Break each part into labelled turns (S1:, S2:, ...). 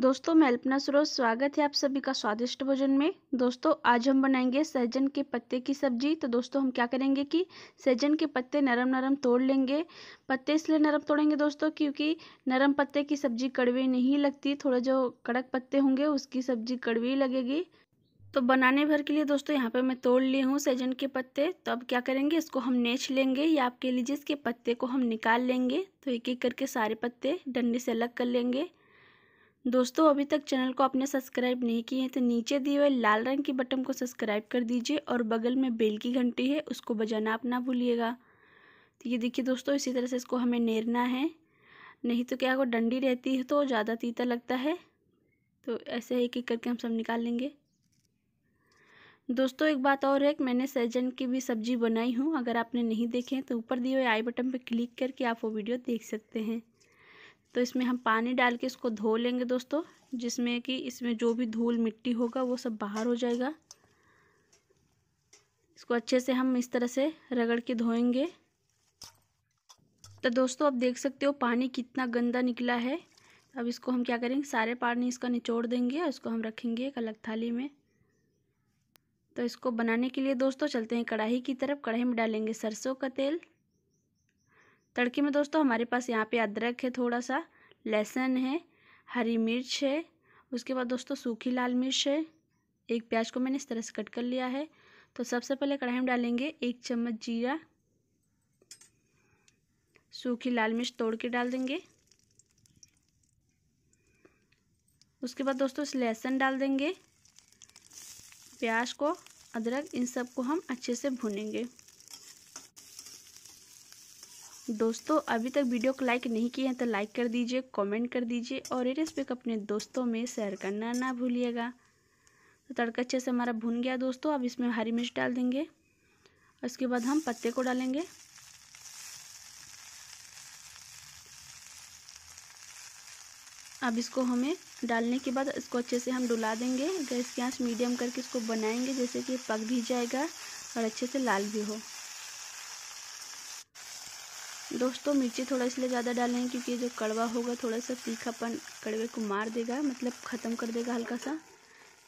S1: दोस्तों मैं अल्पना सरोज स्वागत है आप सभी का स्वादिष्ट भोजन में दोस्तों आज हम बनाएंगे सहजन के पत्ते की सब्जी तो दोस्तों हम क्या करेंगे कि सहजन के पत्ते नरम नरम तोड़ लेंगे पत्ते इसलिए नरम तोड़ेंगे दोस्तों क्योंकि नरम पत्ते की सब्जी कड़वी नहीं लगती थोड़ा जो कड़क पत्ते होंगे उसकी सब्जी कड़वी लगेगी तो बनाने भर के लिए दोस्तों यहाँ पे मैं तोड़ ली हूँ सहजन के पत्ते तो अब क्या करेंगे इसको हम नेच लेंगे या आप कह लीजिए इसके पत्ते को हम निकाल लेंगे तो एक एक करके सारे पत्ते डंडी से अलग कर लेंगे दोस्तों अभी तक चैनल को आपने सब्सक्राइब नहीं किए हैं तो नीचे दिए हुए लाल रंग की बटन को सब्सक्राइब कर दीजिए और बगल में बेल की घंटी है उसको बजाना आप ना भूलिएगा तो ये देखिए दोस्तों इसी तरह से इसको हमें नेरना है नहीं तो क्या अगर डंडी रहती है तो ज़्यादा तीता लगता है तो ऐसे एक एक करके हम सब निकाल लेंगे दोस्तों एक बात और है कि मैंने सैजन की भी सब्जी बनाई हूँ अगर आपने नहीं देखे तो ऊपर दिए हुए आई बटन पर क्लिक करके आप वो वीडियो देख सकते हैं तो इसमें हम पानी डाल के इसको धो लेंगे दोस्तों जिसमें कि इसमें जो भी धूल मिट्टी होगा वो सब बाहर हो जाएगा इसको अच्छे से हम इस तरह से रगड़ के धोएंगे तो दोस्तों आप देख सकते हो पानी कितना गंदा निकला है अब इसको हम क्या करेंगे सारे पानी इसका निचोड़ देंगे और इसको हम रखेंगे एक अलग थाली में तो इसको बनाने के लिए दोस्तों चलते हैं कढ़ाई की तरफ कढ़ाई में डालेंगे सरसों का तेल तड़के में दोस्तों हमारे पास यहाँ पे अदरक है थोड़ा सा लहसुन है हरी मिर्च है उसके बाद दोस्तों सूखी लाल मिर्च है एक प्याज को मैंने इस तरह से कट कर लिया है तो सबसे पहले कढ़ाई में डालेंगे एक चम्मच जीरा सूखी लाल मिर्च तोड़ के डाल देंगे उसके बाद दोस्तों इस लहसुन डाल देंगे प्याज को अदरक इन सब को हम अच्छे से भुनेंगे दोस्तों अभी तक वीडियो को लाइक नहीं किए हैं तो लाइक कर दीजिए कमेंट कर दीजिए और ये रेसिपी को अपने दोस्तों में शेयर करना ना भूलिएगा तो तड़का अच्छे से हमारा भुन गया दोस्तों अब इसमें हरी मिर्च डाल देंगे उसके बाद हम पत्ते को डालेंगे अब इसको हमें डालने के बाद इसको अच्छे से हम डुला देंगे गैस की आँच मीडियम करके इसको बनाएंगे जैसे कि पक भी जाएगा और अच्छे से लाल भी हो दोस्तों तो मिर्ची थोड़ा इसलिए ज़्यादा डालें क्योंकि जो कड़वा होगा थोड़ा सा तीखापन कड़वे को मार देगा मतलब ख़त्म कर देगा हल्का सा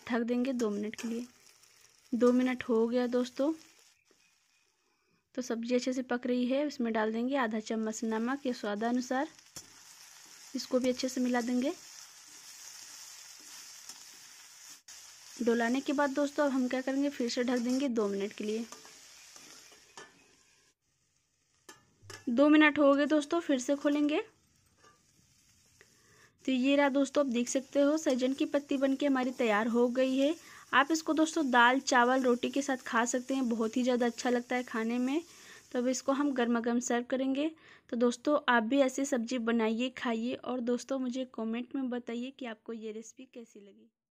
S1: ढक देंगे दो मिनट के लिए दो मिनट हो गया दोस्तों तो सब्ज़ी अच्छे से पक रही है इसमें डाल देंगे आधा चम्मच नमक या स्वादानुसार इसको भी अच्छे से मिला देंगे डोलाने के बाद दोस्तों अब हम क्या करेंगे फिर से ढक देंगे दो मिनट के लिए दो मिनट हो गए दोस्तों फिर से खोलेंगे तो ये रहा दोस्तों आप देख सकते हो सजन की पत्ती बनके हमारी तैयार हो गई है आप इसको दोस्तों दाल चावल रोटी के साथ खा सकते हैं बहुत ही ज़्यादा अच्छा लगता है खाने में तो अब इसको हम गर्मा गर्म सर्व करेंगे तो दोस्तों आप भी ऐसी सब्ज़ी बनाइए खाइए और दोस्तों मुझे कमेंट में बताइए कि आपको ये रेसिपी कैसी लगी